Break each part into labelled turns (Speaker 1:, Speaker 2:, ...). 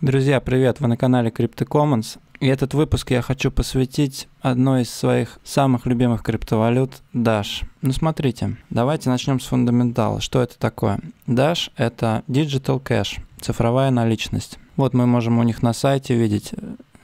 Speaker 1: Друзья, привет! Вы на канале Crypto Commons. И этот выпуск я хочу посвятить одной из своих самых любимых криптовалют – Dash. Ну смотрите, давайте начнем с фундаментала. Что это такое? Dash – это Digital Cash, цифровая наличность. Вот мы можем у них на сайте видеть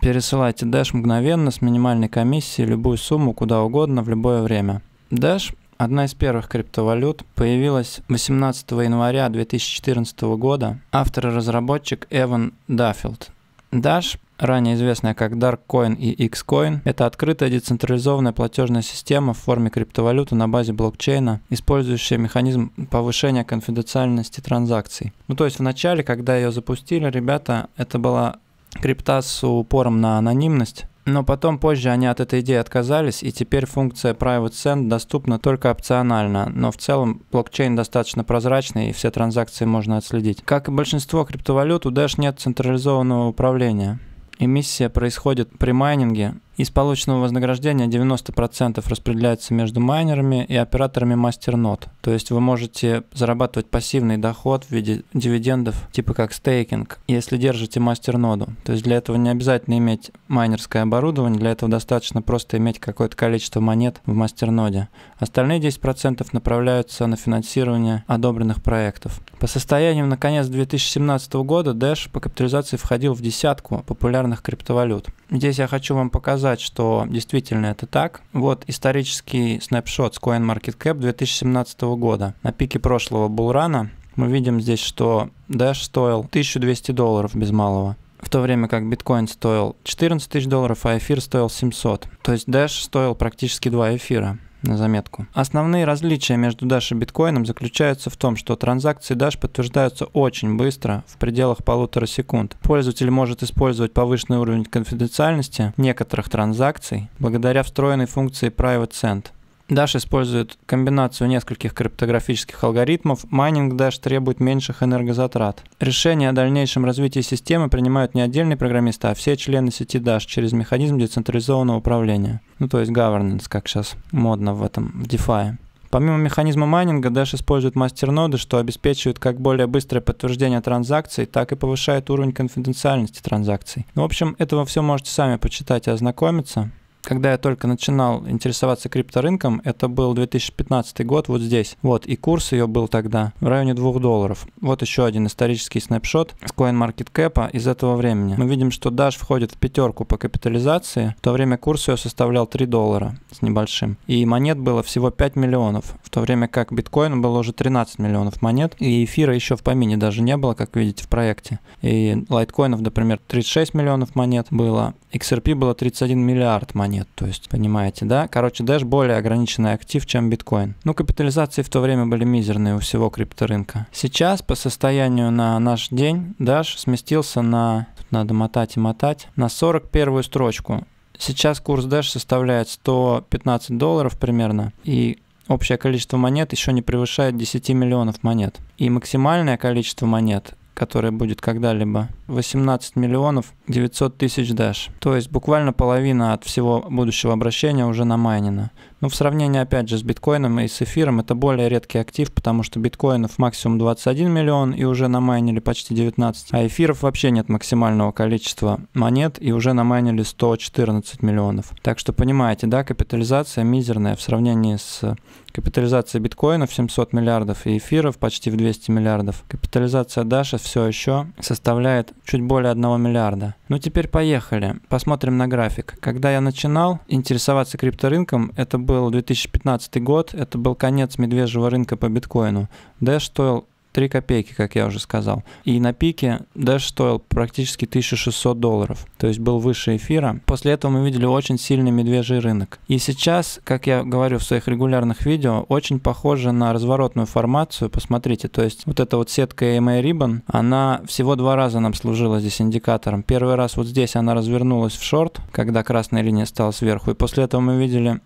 Speaker 1: Пересылайте Dash мгновенно с минимальной комиссией любую сумму куда угодно в любое время. Dash Одна из первых криптовалют появилась 18 января 2014 года автор и разработчик Эван Даффилд. Dash, ранее известная как Darkcoin и Xcoin, это открытая децентрализованная платежная система в форме криптовалюты на базе блокчейна, использующая механизм повышения конфиденциальности транзакций. Ну то есть в начале, когда ее запустили, ребята, это была крипта с упором на анонимность, но потом позже они от этой идеи отказались, и теперь функция Private Send доступна только опционально, но в целом блокчейн достаточно прозрачный, и все транзакции можно отследить. Как и большинство криптовалют, у Dash нет централизованного управления. Эмиссия происходит при майнинге, из полученного вознаграждения 90% распределяется между майнерами и операторами мастернод. То есть вы можете зарабатывать пассивный доход в виде дивидендов, типа как стейкинг, если держите мастерноду. То есть для этого не обязательно иметь майнерское оборудование, для этого достаточно просто иметь какое-то количество монет в мастерноде. Остальные 10% направляются на финансирование одобренных проектов. По состоянию на конец 2017 года Dash по капитализации входил в десятку популярных криптовалют. Здесь я хочу вам показать сказать, что действительно это так. Вот исторический снапшот с CoinMarketCap 2017 года. На пике прошлого булрана мы видим здесь, что Dash стоил 1200 долларов без малого в то время как биткоин стоил 14 тысяч долларов, а эфир стоил 700. То есть Dash стоил практически 2 эфира на заметку. Основные различия между Dash и биткоином заключаются в том, что транзакции Dash подтверждаются очень быстро, в пределах полутора секунд. Пользователь может использовать повышенный уровень конфиденциальности некоторых транзакций благодаря встроенной функции Private Send. Dash использует комбинацию нескольких криптографических алгоритмов. Майнинг Dash требует меньших энергозатрат. Решение о дальнейшем развитии системы принимают не отдельные программисты, а все члены сети Dash через механизм децентрализованного управления. Ну, то есть governance, как сейчас модно в этом, в DeFi. Помимо механизма майнинга, Dash использует мастерноды, что обеспечивает как более быстрое подтверждение транзакций, так и повышает уровень конфиденциальности транзакций. Ну, в общем, этого все можете сами почитать и ознакомиться когда я только начинал интересоваться крипторынком, это был 2015 год вот здесь. Вот, и курс ее был тогда в районе 2 долларов. Вот еще один исторический снапшот с CoinMarketCap из этого времени. Мы видим, что Dash входит в пятерку по капитализации, в то время курс ее составлял 3 доллара с небольшим. И монет было всего 5 миллионов, в то время как биткоин было уже 13 миллионов монет, и эфира еще в помине даже не было, как видите в проекте. И лайткоинов, например, 36 миллионов монет было, XRP было 31 миллиард монет, то есть, понимаете, да? Короче, Dash более ограниченный актив, чем биткоин. Ну, капитализации в то время были мизерные у всего крипторынка. Сейчас, по состоянию на наш день, Dash сместился на... Тут надо мотать и мотать. На 41 строчку. Сейчас курс Dash составляет 115 долларов примерно, и общее количество монет еще не превышает 10 миллионов монет. И максимальное количество монет которая будет когда-либо, 18 миллионов 900 тысяч дэш. То есть буквально половина от всего будущего обращения уже намайнена. Но ну, в сравнении, опять же, с биткоином и с эфиром, это более редкий актив, потому что биткоинов максимум 21 миллион и уже намайнили почти 19, а эфиров вообще нет максимального количества монет и уже намайнили 114 миллионов. Так что понимаете, да, капитализация мизерная в сравнении с капитализацией биткоинов 700 миллиардов и эфиров почти в 200 миллиардов. Капитализация Даша все еще составляет чуть более 1 миллиарда. Ну теперь поехали, посмотрим на график. Когда я начинал интересоваться крипторынком, это было был 2015 год, это был конец медвежьего рынка по биткоину. Dash стоил 3 копейки, как я уже сказал. И на пике Dash стоил практически 1600 долларов, то есть был выше эфира. После этого мы видели очень сильный медвежий рынок. И сейчас, как я говорю в своих регулярных видео, очень похоже на разворотную формацию, посмотрите, то есть вот эта вот сетка AMA Ribbon, она всего два раза нам служила здесь индикатором. Первый раз вот здесь она развернулась в шорт, когда красная линия стала сверху, и после этого мы видели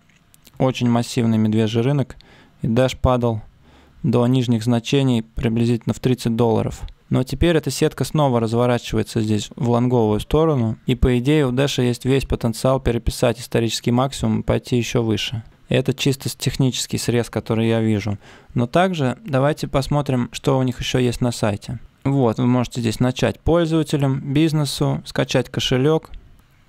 Speaker 1: очень массивный медвежий рынок, и Dash падал до нижних значений приблизительно в 30 долларов. Но теперь эта сетка снова разворачивается здесь в лонговую сторону, и по идее у Дэша есть весь потенциал переписать исторический максимум и пойти еще выше. Это чисто технический срез, который я вижу. Но также давайте посмотрим, что у них еще есть на сайте. Вот, вы можете здесь начать пользователям, бизнесу, скачать кошелек,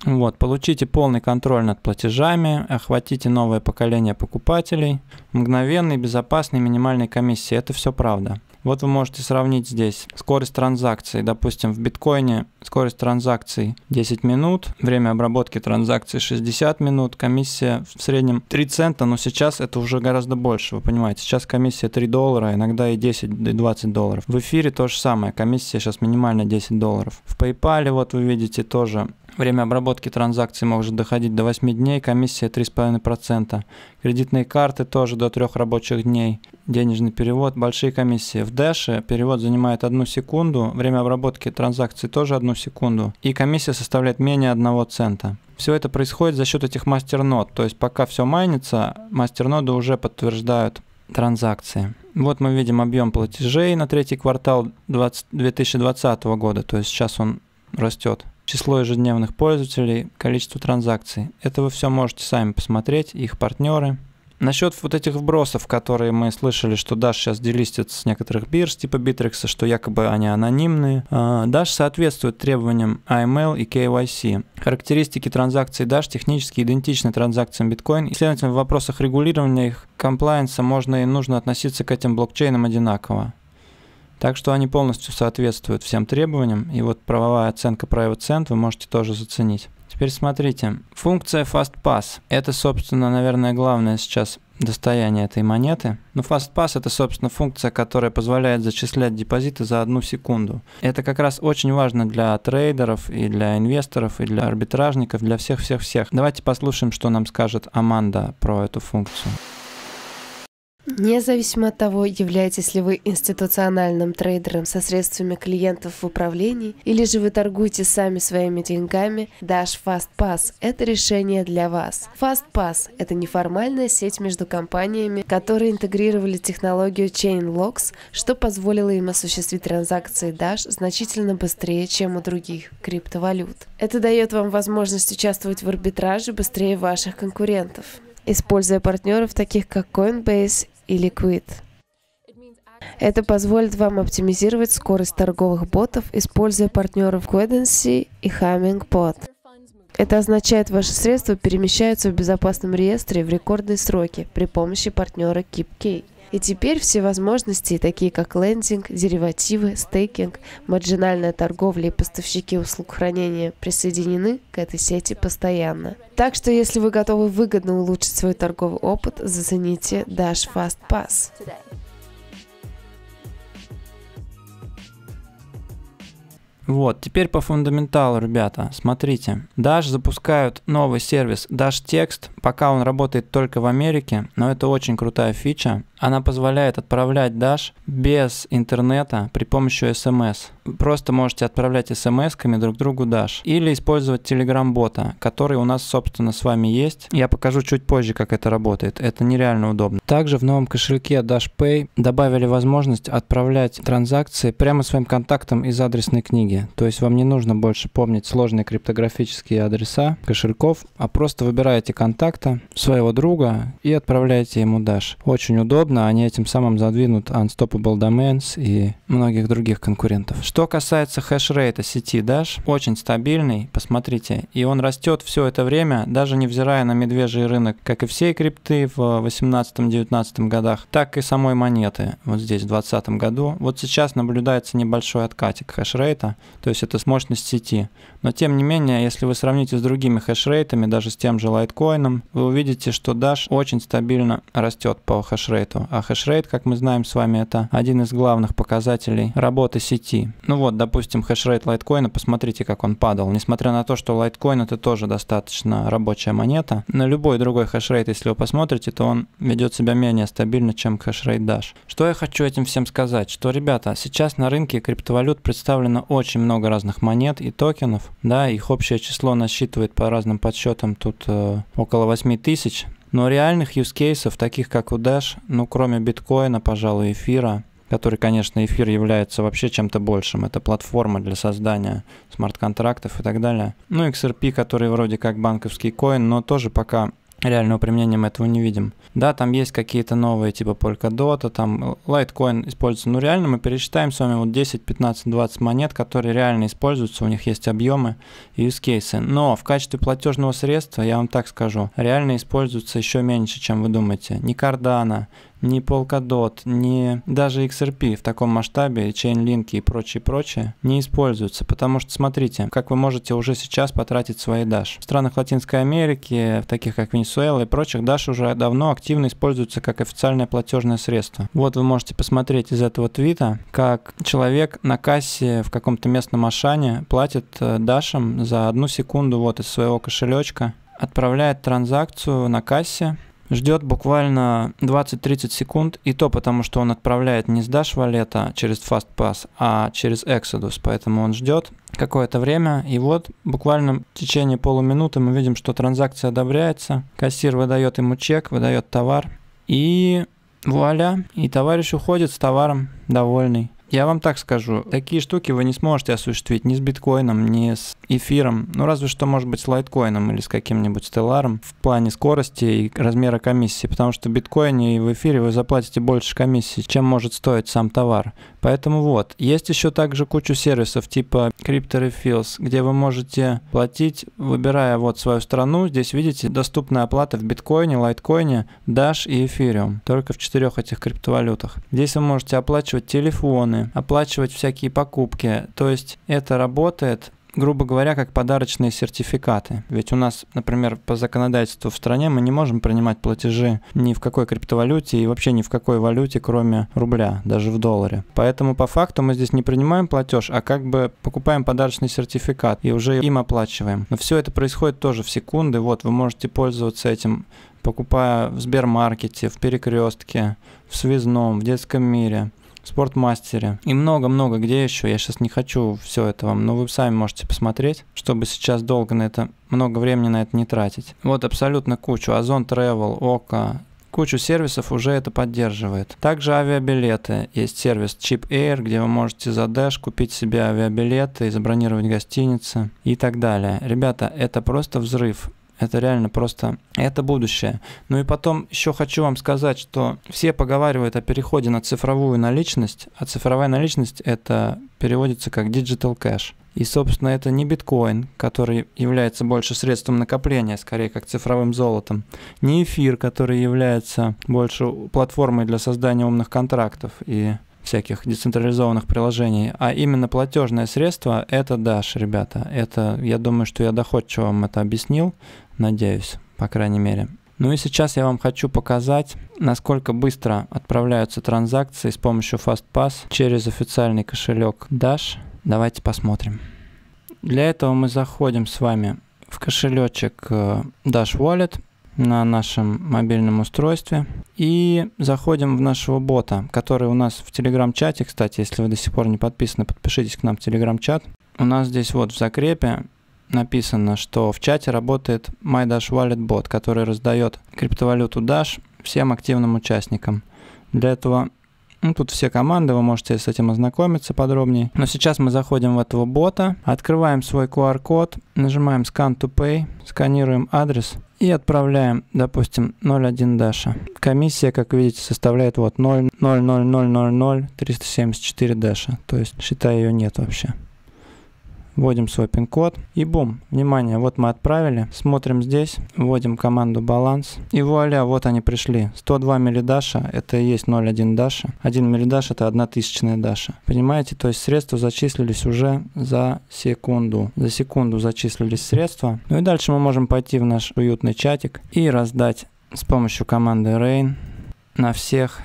Speaker 1: вот, получите полный контроль над платежами, охватите новое поколение покупателей, мгновенный, безопасный, минимальные комиссии. Это все правда. Вот вы можете сравнить здесь скорость транзакций. Допустим, в биткоине скорость транзакций 10 минут, время обработки транзакций 60 минут, комиссия в среднем 3 цента, но сейчас это уже гораздо больше, вы понимаете. Сейчас комиссия 3 доллара, иногда и 10, и 20 долларов. В эфире то же самое, комиссия сейчас минимально 10 долларов. В PayPal вот вы видите тоже Время обработки транзакции может доходить до 8 дней, комиссия 3,5%. Кредитные карты тоже до 3 рабочих дней. Денежный перевод, большие комиссии. В Дэше перевод занимает 1 секунду, время обработки транзакции тоже 1 секунду, и комиссия составляет менее 1 цента. Все это происходит за счет этих мастернод, то есть пока все майнится, мастерноды уже подтверждают транзакции. Вот мы видим объем платежей на третий квартал 20, 2020 года, то есть сейчас он растет число ежедневных пользователей, количество транзакций. Это вы все можете сами посмотреть, их партнеры. Насчет вот этих вбросов, которые мы слышали, что Dash сейчас делистит с некоторых бирж типа Bittrex, что якобы они анонимные. А, Dash соответствует требованиям AML эм и KYC. Характеристики транзакций Dash технически идентичны транзакциям Bitcoin. и, следовательно, в вопросах регулирования их комплайенса можно и нужно относиться к этим блокчейнам одинаково. Так что они полностью соответствуют всем требованиям, и вот правовая оценка Private Send вы можете тоже заценить. Теперь смотрите, функция FastPass, это, собственно, наверное, главное сейчас достояние этой монеты. Но FastPass это, собственно, функция, которая позволяет зачислять депозиты за одну секунду. Это как раз очень важно для трейдеров и для инвесторов и для арбитражников, для всех-всех-всех. Давайте послушаем, что нам скажет Аманда про эту функцию.
Speaker 2: Независимо от того, являетесь ли вы институциональным трейдером со средствами клиентов в управлении, или же вы торгуете сами своими деньгами, Dash Fast Pass – это решение для вас. Fast Pass – это неформальная сеть между компаниями, которые интегрировали технологию Chainlocks, что позволило им осуществить транзакции Dash значительно быстрее, чем у других криптовалют. Это дает вам возможность участвовать в арбитраже быстрее ваших конкурентов используя партнеров таких как Coinbase и Quit. Это позволит вам оптимизировать скорость торговых ботов, используя партнеров Codency и HummingBot. Это означает, ваши средства перемещаются в безопасном реестре в рекордные сроки при помощи партнера KeepKey. И теперь все возможности, такие как лендинг, деривативы, стейкинг, маржинальная торговля и поставщики услуг хранения присоединены к этой сети постоянно. Так что если вы готовы выгодно улучшить свой торговый опыт, зацените Dash Fast Pass.
Speaker 1: Вот, теперь по фундаменталу, ребята, смотрите. Dash запускают новый сервис Dash Text, пока он работает только в Америке, но это очень крутая фича. Она позволяет отправлять Dash без интернета при помощи SMS просто можете отправлять смс-ками друг другу Dash. Или использовать Телеграм бота который у нас, собственно, с вами есть. Я покажу чуть позже, как это работает. Это нереально удобно. Также в новом кошельке Dash добавили возможность отправлять транзакции прямо своим контактам из адресной книги. То есть вам не нужно больше помнить сложные криптографические адреса кошельков, а просто выбираете контакта своего друга и отправляете ему Dash. Очень удобно, они этим самым задвинут Unstoppable Domains и многих других конкурентов. Что касается хэшрейта сети Dash, очень стабильный, посмотрите, и он растет все это время, даже невзирая на медвежий рынок, как и всей крипты в 18-19 годах, так и самой монеты вот здесь в 2020 году. Вот сейчас наблюдается небольшой откатик хэшрейта, то есть это мощность сети. Но тем не менее, если вы сравните с другими хэшрейтами, даже с тем же лайткоином, вы увидите, что Dash очень стабильно растет по хэшрейту. А хэшрейт, как мы знаем с вами, это один из главных показателей работы сети. Ну вот, допустим, хешрейт лайткоина, посмотрите, как он падал. Несмотря на то, что лайткоин это тоже достаточно рабочая монета, на любой другой хешрейт, если вы посмотрите, то он ведет себя менее стабильно, чем хешрейт Dash. Что я хочу этим всем сказать? Что, ребята, сейчас на рынке криптовалют представлено очень много разных монет и токенов, да, их общее число насчитывает по разным подсчетам тут э, около 8 тысяч, но реальных юзкейсов, таких как у Dash, ну кроме биткоина, пожалуй, эфира, который, конечно, эфир является вообще чем-то большим. Это платформа для создания смарт-контрактов и так далее. Ну, XRP, который вроде как банковский коин, но тоже пока реального применения мы этого не видим. Да, там есть какие-то новые, типа Polkadot, там Litecoin используется, но реально мы пересчитаем с вами вот 10, 15, 20 монет, которые реально используются, у них есть объемы и use кейсы. Но в качестве платежного средства, я вам так скажу, реально используются еще меньше, чем вы думаете. Ни Cardano, ни Polkadot, ни даже XRP в таком масштабе, Chainlink и прочее-прочее не используются, потому что, смотрите, как вы можете уже сейчас потратить свои Dash. В странах Латинской Америки, таких как Венесуэла и прочих, Dash уже давно активно используется как официальное платежное средство. Вот вы можете посмотреть из этого твита, как человек на кассе в каком-то местном Ашане платит Дашем э, за одну секунду вот из своего кошелечка отправляет транзакцию на кассе ждет буквально 20-30 секунд, и то потому, что он отправляет не с Dash Wallet через FastPass, а через Exodus, поэтому он ждет какое-то время, и вот буквально в течение полуминуты мы видим, что транзакция одобряется, кассир выдает ему чек, выдает товар, и вуаля, и товарищ уходит с товаром довольный. Я вам так скажу, такие штуки вы не сможете осуществить ни с биткоином, ни с эфиром, ну разве что, может быть, с лайткоином или с каким-нибудь стелларом в плане скорости и размера комиссии, потому что в биткоине и в эфире вы заплатите больше комиссии, чем может стоить сам товар. Поэтому вот, есть еще также кучу сервисов типа Crypto Refills, где вы можете платить, выбирая вот свою страну, здесь видите доступная оплата в биткоине, лайткоине, Dash и эфириум, только в четырех этих криптовалютах. Здесь вы можете оплачивать телефоны, оплачивать всякие покупки. То есть это работает грубо говоря, как подарочные сертификаты. Ведь у нас, например, по законодательству в стране мы не можем принимать платежи ни в какой криптовалюте и вообще ни в какой валюте, кроме рубля, даже в долларе. Поэтому по факту мы здесь не принимаем платеж, а как бы покупаем подарочный сертификат и уже им оплачиваем. Но все это происходит тоже в секунды. Вот вы можете пользоваться этим покупая в Сбермаркете, в Перекрестке, в Связном, в Детском мире спортмастере и много-много где еще. Я сейчас не хочу все это вам, но вы сами можете посмотреть, чтобы сейчас долго на это, много времени на это не тратить. Вот абсолютно кучу. Озон Travel, Ока, кучу сервисов уже это поддерживает. Также авиабилеты. Есть сервис Cheap Air, где вы можете за Dash купить себе авиабилеты и забронировать гостиницы и так далее. Ребята, это просто взрыв. Это реально просто, это будущее. Ну и потом еще хочу вам сказать, что все поговаривают о переходе на цифровую наличность, а цифровая наличность это переводится как digital cash. И, собственно, это не биткоин, который является больше средством накопления, скорее как цифровым золотом, не эфир, который является больше платформой для создания умных контрактов и всяких децентрализованных приложений, а именно платежное средство – это Dash, ребята. Это, я думаю, что я доходчиво вам это объяснил надеюсь, по крайней мере. Ну и сейчас я вам хочу показать, насколько быстро отправляются транзакции с помощью FastPass через официальный кошелек Dash. Давайте посмотрим. Для этого мы заходим с вами в кошелечек э, Dash Wallet на нашем мобильном устройстве и заходим в нашего бота, который у нас в телеграм-чате. Кстати, если вы до сих пор не подписаны, подпишитесь к нам в телеграм-чат. У нас здесь вот в закрепе написано, что в чате работает MyDash Wallet Bot, который раздает криптовалюту Dash всем активным участникам. Для этого ну, тут все команды, вы можете с этим ознакомиться подробнее. Но сейчас мы заходим в этого бота, открываем свой QR-код, нажимаем Scan to Pay, сканируем адрес и отправляем, допустим, 01 Даша. Комиссия, как видите, составляет вот 0,000000374 Даша, то есть считай ее нет вообще вводим свой пин-код и бум, внимание, вот мы отправили, смотрим здесь, вводим команду баланс и вуаля, вот они пришли, 102 миллидаша, это и есть 0,1 даша, 1 миллидаш это 1 тысячная даша, понимаете, то есть средства зачислились уже за секунду, за секунду зачислились средства, ну и дальше мы можем пойти в наш уютный чатик и раздать с помощью команды rain на всех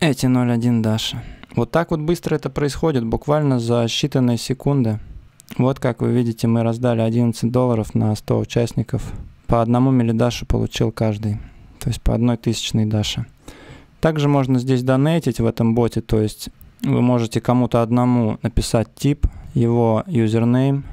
Speaker 1: эти 0,1 даша. Вот так вот быстро это происходит, буквально за считанные секунды. Вот как вы видите, мы раздали 11 долларов на 100 участников. По одному милидаше получил каждый, то есть по одной тысячной даше. Также можно здесь донейтить в этом боте, то есть вы можете кому-то одному написать тип, его юзернейм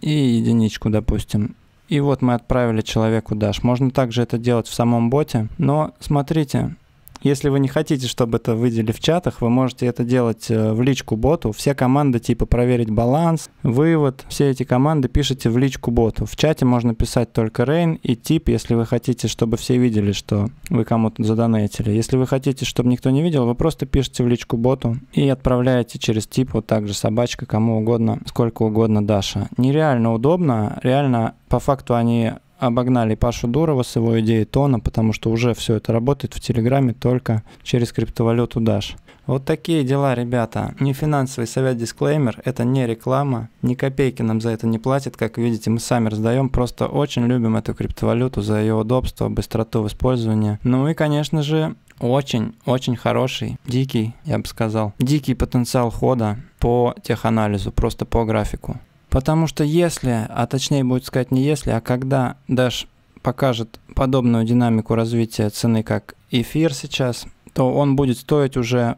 Speaker 1: и единичку, допустим. И вот мы отправили человеку даш. Можно также это делать в самом боте, но смотрите, если вы не хотите, чтобы это выделили в чатах, вы можете это делать э, в личку боту. Все команды типа проверить баланс, вывод, все эти команды пишите в личку боту. В чате можно писать только rain и тип, если вы хотите, чтобы все видели, что вы кому-то задонатили. Если вы хотите, чтобы никто не видел, вы просто пишете в личку боту и отправляете через тип вот так же собачка кому угодно, сколько угодно Даша. Нереально удобно, реально по факту они обогнали Пашу Дурова с его идеей тона, потому что уже все это работает в Телеграме только через криптовалюту Dash. Вот такие дела, ребята. Не финансовый совет дисклеймер, это не реклама, ни копейки нам за это не платят, как видите, мы сами раздаем, просто очень любим эту криптовалюту за ее удобство, быстроту в использовании. Ну и, конечно же, очень-очень хороший, дикий, я бы сказал, дикий потенциал хода по теханализу, просто по графику. Потому что если, а точнее будет сказать не если, а когда Dash покажет подобную динамику развития цены, как эфир сейчас, то он будет стоить уже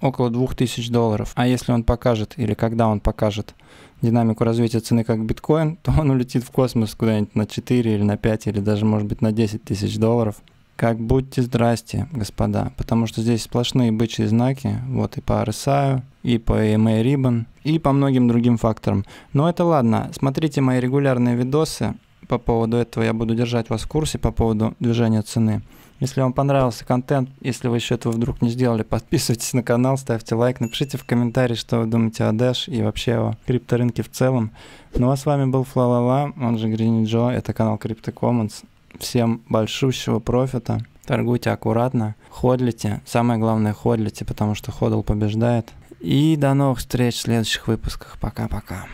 Speaker 1: около 2000 долларов. А если он покажет, или когда он покажет динамику развития цены как биткоин, то он улетит в космос куда-нибудь на 4 или на 5, или даже, может быть, на 10 тысяч долларов. Как будьте здрасте, господа, потому что здесь сплошные бычьи знаки, вот и по RSI, а, и по EMA Ribbon, а и по многим другим факторам. Но это ладно, смотрите мои регулярные видосы по поводу этого, я буду держать вас в курсе по поводу движения цены. Если вам понравился контент, если вы еще этого вдруг не сделали, подписывайтесь на канал, ставьте лайк, напишите в комментарии, что вы думаете о Dash и вообще о крипторынке в целом. Ну а с вами был Флалала, он же Грини Джо, это канал CryptoCommons. Всем большущего профита. Торгуйте аккуратно, ходлите. Самое главное, ходлите, потому что ходл побеждает. И до новых встреч в следующих выпусках. Пока-пока.